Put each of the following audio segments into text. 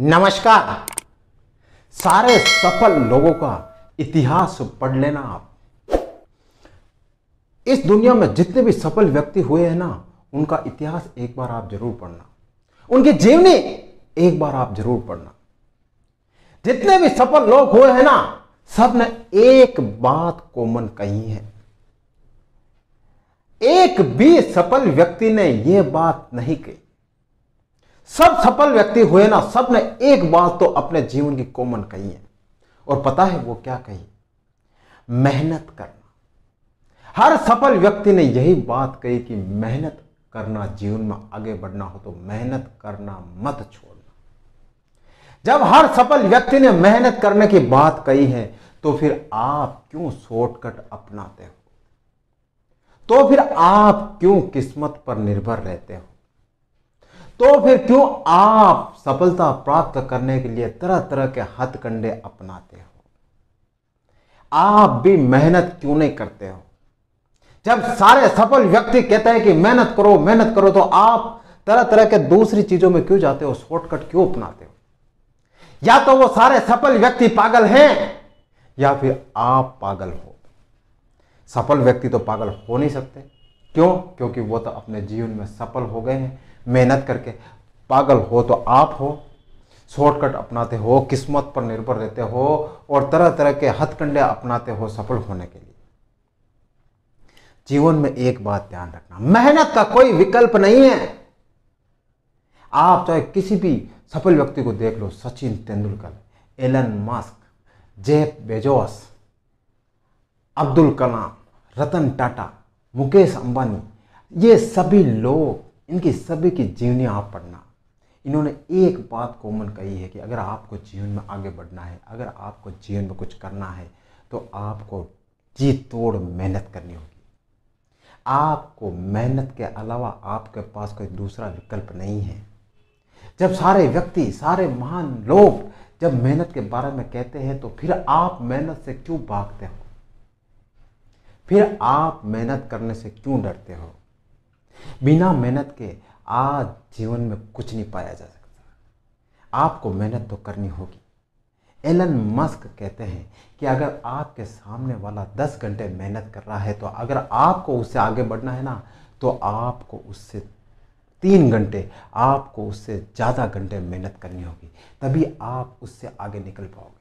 नमस्कार सारे सफल लोगों का इतिहास पढ़ लेना आप इस दुनिया में जितने भी सफल व्यक्ति हुए हैं ना उनका इतिहास एक बार आप जरूर पढ़ना उनकी जीवनी एक बार आप जरूर पढ़ना जितने भी सफल लोग हुए हैं ना सब ने एक बात कॉमन कही है एक भी सफल व्यक्ति ने यह बात नहीं कही सब सफल व्यक्ति हुए ना सब ने एक बात तो अपने जीवन की कॉमन कही है और पता है वो क्या कही मेहनत करना हर सफल व्यक्ति ने यही बात कही कि मेहनत करना जीवन में आगे बढ़ना हो तो मेहनत करना मत छोड़ना जब हर सफल व्यक्ति ने मेहनत करने की बात कही है तो फिर आप क्यों शॉर्टकट अपनाते हो तो फिर आप क्यों किस्मत पर निर्भर रहते हो तो फिर क्यों आप सफलता प्राप्त करने के लिए तरह तरह के हथकंडे अपनाते हो आप भी मेहनत क्यों नहीं करते हो जब सारे सफल व्यक्ति कहते हैं कि मेहनत करो मेहनत करो तो आप तरह तरह के दूसरी चीजों में क्यों जाते हो शॉर्टकट क्यों अपनाते हो या तो वो सारे सफल व्यक्ति पागल हैं या फिर आप पागल हो सफल व्यक्ति तो पागल हो नहीं सकते क्यों क्योंकि वो तो अपने जीवन में सफल हो गए हैं मेहनत करके पागल हो तो आप हो शॉर्टकट अपनाते हो किस्मत पर निर्भर रहते हो और तरह तरह के हथकंडे अपनाते हो सफल होने के लिए जीवन में एक बात ध्यान रखना मेहनत का कोई विकल्प नहीं है आप चाहे किसी भी सफल व्यक्ति को देख लो Sachin Tendulkar Elon Musk Jeff Bezos Abdul Kalam Ratan Tata Mukesh Ambani ये सभी लोग इनकी सभी की जीवनी आप पढ़ना इन्होंने एक बात कॉमन कही है कि अगर आपको जीवन में आगे बढ़ना है अगर आपको जीवन में कुछ करना है तो आपको जी तोड़ मेहनत करनी होगी आपको मेहनत के अलावा आपके पास कोई दूसरा विकल्प नहीं है जब सारे व्यक्ति सारे महान लोग जब मेहनत के बारे में कहते हैं तो फिर आप मेहनत से क्यों भागते हो फिर आप मेहनत करने से क्यों डरते हो बिना मेहनत के आज जीवन में कुछ नहीं पाया जा सकता आपको मेहनत तो करनी होगी एलन मस्क कहते हैं कि अगर आपके सामने वाला दस घंटे मेहनत कर रहा है तो अगर आपको उससे आगे बढ़ना है ना तो आपको उससे तीन घंटे आपको उससे ज़्यादा घंटे मेहनत करनी होगी तभी आप उससे आगे निकल पाओगे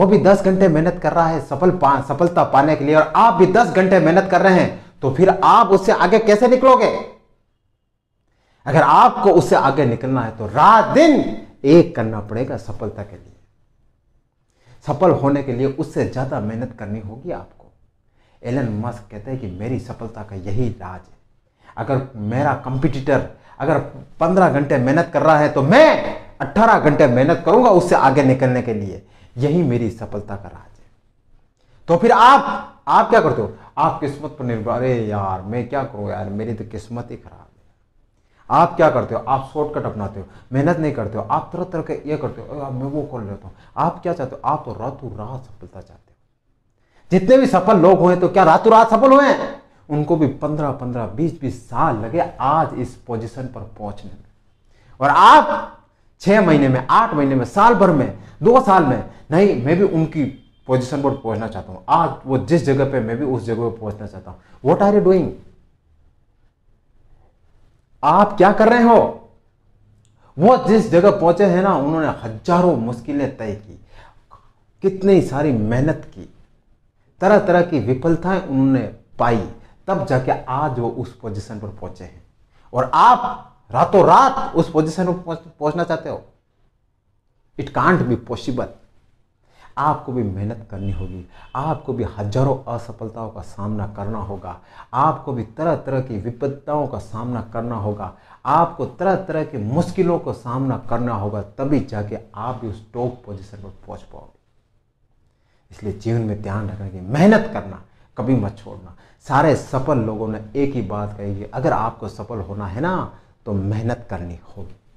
वो भी दस घंटे मेहनत कर रहा है सफल पा सफलता पाने के लिए और आप भी दस घंटे मेहनत कर रहे हैं तो फिर आप उससे आगे कैसे निकलोगे अगर आपको उससे आगे निकलना है तो रात दिन एक करना पड़ेगा सफलता के लिए सफल होने के लिए उससे ज़्यादा मेहनत करनी होगी आपको एलन मस्क कहते हैं कि मेरी सफलता का यही राज है अगर मेरा कंपिटिटर अगर पंद्रह घंटे मेहनत कर रहा है तो मैं अट्ठारह घंटे मेहनत करूंगा उससे आगे निकलने के लिए यही मेरी सफलता का राज तो फिर आप आप क्या करते हो आप किस्मत पर निर्भर अरे यार मैं क्या करूँ यार मेरी तो किस्मत ही खराब है आप क्या करते हो आप शॉर्टकट अपनाते हो मेहनत नहीं करते हो आप तरह तरह के ये करते हो आप मैं वो कर लेता हूँ आप क्या चाहते हो आप तो रातों रात सफलता चाहते हो जितने भी सफल लोग हुए तो क्या रातों रात सफल हुए उनको भी पंद्रह पंद्रह बीस बीस साल लगे आज इस पोजिशन पर पहुंचने में और आप छह महीने में आठ महीने में साल भर में दो साल में नहीं मैं भी उनकी पोजिशन पर पहुंचना चाहता हूँ आज वो जिस जगह पे मैं भी उस जगह पे पहुंचना चाहता हूँ वॉट आर यू डूइंग आप क्या कर रहे हो वो जिस जगह पहुंचे हैं ना उन्होंने हजारों मुश्किलें तय की कितनी सारी मेहनत की तरह तरह की विफलताएं उन्होंने पाई तब जाके आज वो उस पोजीशन पर पहुंचे हैं और आप रातों रात उस पोजीशन पर पहुंचना चाहते हो इट कांट बी पॉसिबल आपको भी मेहनत करनी होगी आपको भी हजारों असफलताओं का सामना करना होगा आपको भी तरह तरह की विपदताओं का सामना करना होगा आपको तरह तरह की मुश्किलों का सामना करना होगा तभी जाके आप भी उस टॉप पोजिशन पर पहुंच पाओगे इसलिए जीवन में ध्यान रखना कि मेहनत करना कभी मत छोड़ना सारे सफल लोगों ने एक ही बात कही कि अगर आपको सफल होना है ना तो मेहनत करनी होगी